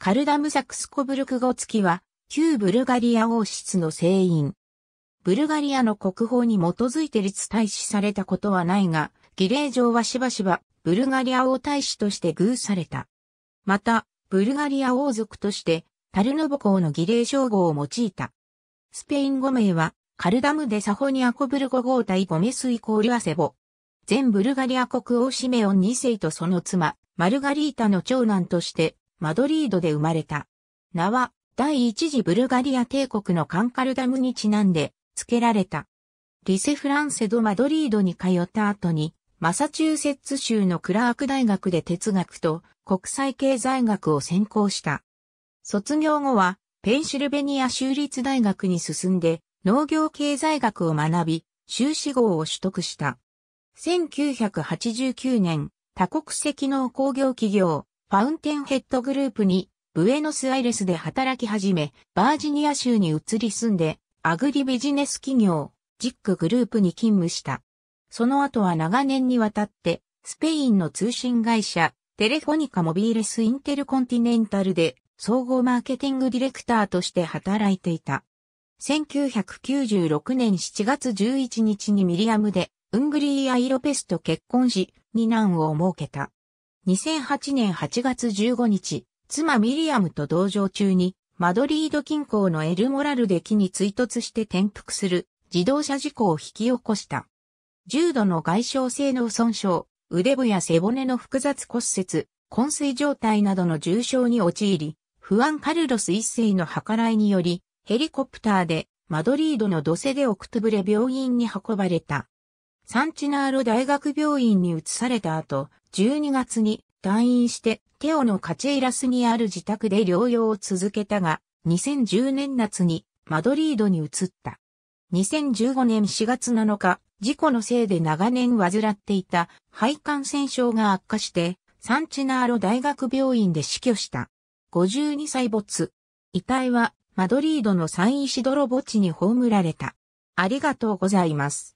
カルダムサクスコブルク語付きは、旧ブルガリア王室の聖員。ブルガリアの国宝に基づいて立大使されたことはないが、儀礼上はしばしば、ブルガリア王大使として偶された。また、ブルガリア王族として、タルヌボ公の儀礼称号を用いた。スペイン語名は、カルダムデサホニアコブルゴ号対ゴメスイコールアセボ。前ブルガリア国王シメオン2世とその妻、マルガリータの長男として、マドリードで生まれた。名は、第一次ブルガリア帝国のカンカルダムにちなんで、付けられた。リセ・フランセ・ド・マドリードに通った後に、マサチューセッツ州のクラーク大学で哲学と国際経済学を専攻した。卒業後は、ペンシルベニア州立大学に進んで、農業経済学を学び、修士号を取得した。1989年、多国籍の工業企業、ファウンテンヘッドグループに、ブエノスアイレスで働き始め、バージニア州に移り住んで、アグリビジネス企業、ジックグループに勤務した。その後は長年にわたって、スペインの通信会社、テレフォニカモビーレスインテルコンティネンタルで、総合マーケティングディレクターとして働いていた。1996年7月11日にミリアムで、ウングリー・アイ・ロペスと結婚し、二男を設けた。2008年8月15日、妻ミリアムと同乗中に、マドリード近郊のエルモラルで木に追突して転覆する自動車事故を引き起こした。重度の外傷性の損傷、腕部や背骨の複雑骨折、昏睡状態などの重傷に陥り、不安カルロス一世の計らいにより、ヘリコプターでマドリードのドセデオクトブレ病院に運ばれた。サンチナーロ大学病院に移された後、12月に退院してテオのカチェイラスにある自宅で療養を続けたが、2010年夏にマドリードに移った。2015年4月7日、事故のせいで長年患っていた肺感染症が悪化して、サンチナーロ大学病院で死去した。52歳没。遺体はマドリードのイシド泥墓地に葬られた。ありがとうございます。